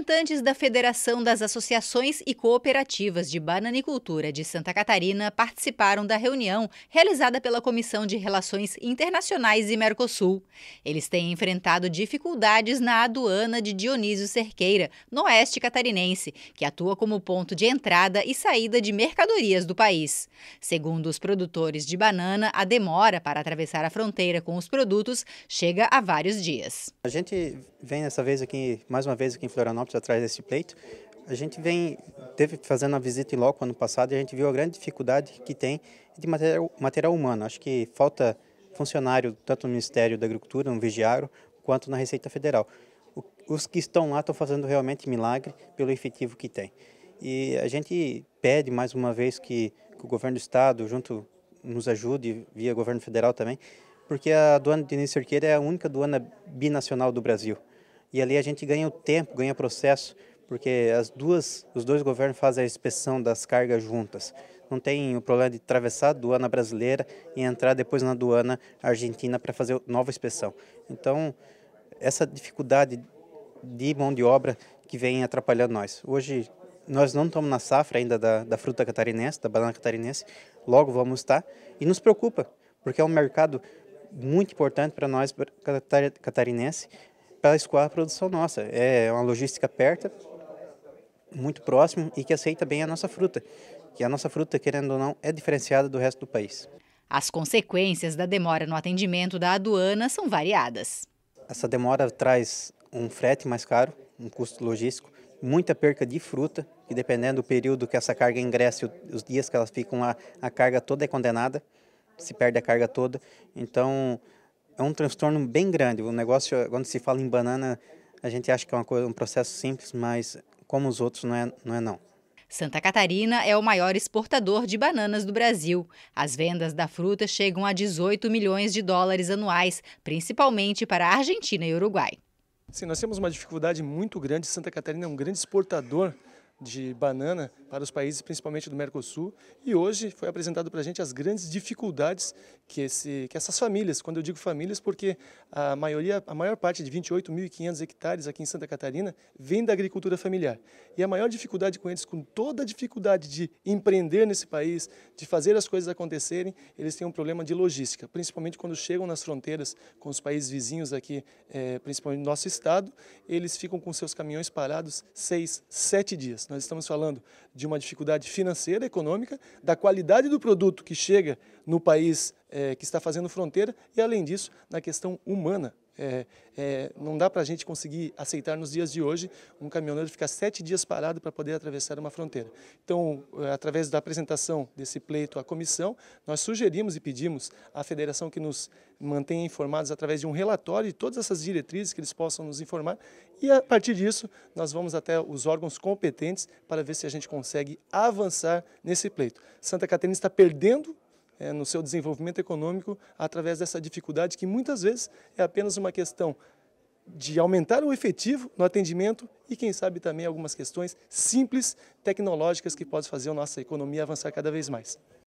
Representantes da Federação das Associações e Cooperativas de Bananicultura de Santa Catarina participaram da reunião realizada pela Comissão de Relações Internacionais e Mercosul. Eles têm enfrentado dificuldades na aduana de Dionísio Cerqueira, no oeste catarinense, que atua como ponto de entrada e saída de mercadorias do país. Segundo os produtores de banana, a demora para atravessar a fronteira com os produtos chega a vários dias. A gente vem dessa vez aqui, mais uma vez aqui em Florianópolis, quilômetros atrás desse pleito. A gente vem, teve fazendo uma visita em loco ano passado e a gente viu a grande dificuldade que tem de material, material humano. Acho que falta funcionário tanto no Ministério da Agricultura, no Vigiagro, quanto na Receita Federal. Os que estão lá estão fazendo realmente milagre pelo efetivo que tem. E a gente pede mais uma vez que, que o governo do Estado, junto, nos ajude, via governo federal também, porque a doana de Diniz é a única doana binacional do Brasil e ali a gente ganha o tempo, ganha processo, porque as duas, os dois governos fazem a inspeção das cargas juntas. Não tem o problema de atravessar a aduana brasileira e entrar depois na aduana argentina para fazer nova inspeção. Então, essa dificuldade de mão de obra que vem atrapalhando nós. Hoje, nós não estamos na safra ainda da, da fruta catarinense, da banana catarinense, logo vamos estar, e nos preocupa, porque é um mercado muito importante para nós catarinense para escoar a produção nossa. É uma logística perto, muito próximo e que aceita bem a nossa fruta, que a nossa fruta, querendo ou não, é diferenciada do resto do país. As consequências da demora no atendimento da aduana são variadas. Essa demora traz um frete mais caro, um custo logístico, muita perca de fruta, que dependendo do período que essa carga ingressa, os dias que elas ficam lá, a carga toda é condenada, se perde a carga toda. Então, é um transtorno bem grande. O negócio, quando se fala em banana, a gente acha que é uma coisa, um processo simples, mas como os outros, não é não. É, não. Santa Catarina é o maior exportador de bananas do Brasil. As vendas da fruta chegam a 18 milhões de dólares anuais, principalmente para a Argentina e Uruguai. Sim, nós temos uma dificuldade muito grande. Santa Catarina é um grande exportador de banana para os países, principalmente do Mercosul. E hoje foi apresentado para a gente as grandes dificuldades que, esse, que essas famílias, quando eu digo famílias, porque a maioria, a maior parte de 28.500 hectares aqui em Santa Catarina vem da agricultura familiar. E a maior dificuldade com eles, com toda a dificuldade de empreender nesse país, de fazer as coisas acontecerem, eles têm um problema de logística, principalmente quando chegam nas fronteiras com os países vizinhos aqui, é, principalmente no nosso estado, eles ficam com seus caminhões parados seis, sete dias. Nós estamos falando de de uma dificuldade financeira, econômica, da qualidade do produto que chega no país é, que está fazendo fronteira e, além disso, na questão humana é, é, não dá para a gente conseguir aceitar nos dias de hoje um caminhoneiro ficar sete dias parado para poder atravessar uma fronteira. Então, é, através da apresentação desse pleito à comissão, nós sugerimos e pedimos à federação que nos mantenha informados através de um relatório de todas essas diretrizes que eles possam nos informar e a partir disso nós vamos até os órgãos competentes para ver se a gente consegue avançar nesse pleito. Santa Catarina está perdendo é, no seu desenvolvimento econômico através dessa dificuldade que muitas vezes é apenas uma questão de aumentar o efetivo no atendimento e, quem sabe, também algumas questões simples, tecnológicas que podem fazer a nossa economia avançar cada vez mais.